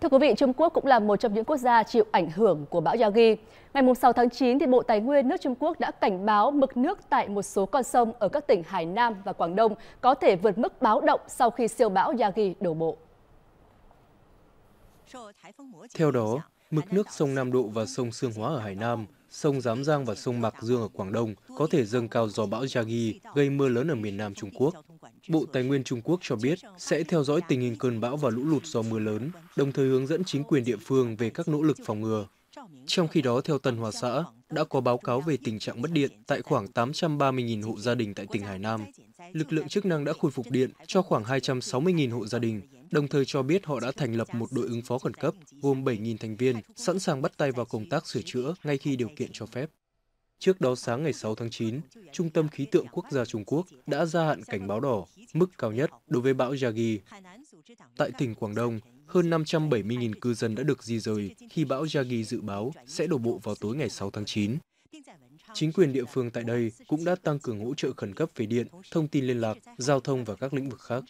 Thưa quý vị, Trung Quốc cũng là một trong những quốc gia chịu ảnh hưởng của bão Yagi. Ngày 6 tháng 9, thì Bộ Tài nguyên nước Trung Quốc đã cảnh báo mực nước tại một số con sông ở các tỉnh Hải Nam và Quảng Đông có thể vượt mức báo động sau khi siêu bão Yagi đổ bộ. Theo đó, mực nước sông Nam Độ và sông Sương Hóa ở Hải Nam, sông Giám Giang và sông Mạc Dương ở Quảng Đông có thể dâng cao do bão Yagi gây mưa lớn ở miền Nam Trung Quốc. Bộ Tài nguyên Trung Quốc cho biết sẽ theo dõi tình hình cơn bão và lũ lụt do mưa lớn, đồng thời hướng dẫn chính quyền địa phương về các nỗ lực phòng ngừa. Trong khi đó, theo Tân Hòa xã, đã có báo cáo về tình trạng mất điện tại khoảng 830.000 hộ gia đình tại tỉnh Hải Nam. Lực lượng chức năng đã khôi phục điện cho khoảng 260.000 hộ gia đình, đồng thời cho biết họ đã thành lập một đội ứng phó khẩn cấp gồm 7.000 thành viên, sẵn sàng bắt tay vào công tác sửa chữa ngay khi điều kiện cho phép. Trước đó sáng ngày 6 tháng 9, Trung tâm Khí tượng Quốc gia Trung Quốc đã gia hạn cảnh báo đỏ, mức cao nhất đối với bão Yagi. Tại tỉnh Quảng Đông, hơn 570.000 cư dân đã được di rời khi bão Yagi dự báo sẽ đổ bộ vào tối ngày 6 tháng 9. Chính quyền địa phương tại đây cũng đã tăng cường hỗ trợ khẩn cấp về điện, thông tin liên lạc, giao thông và các lĩnh vực khác.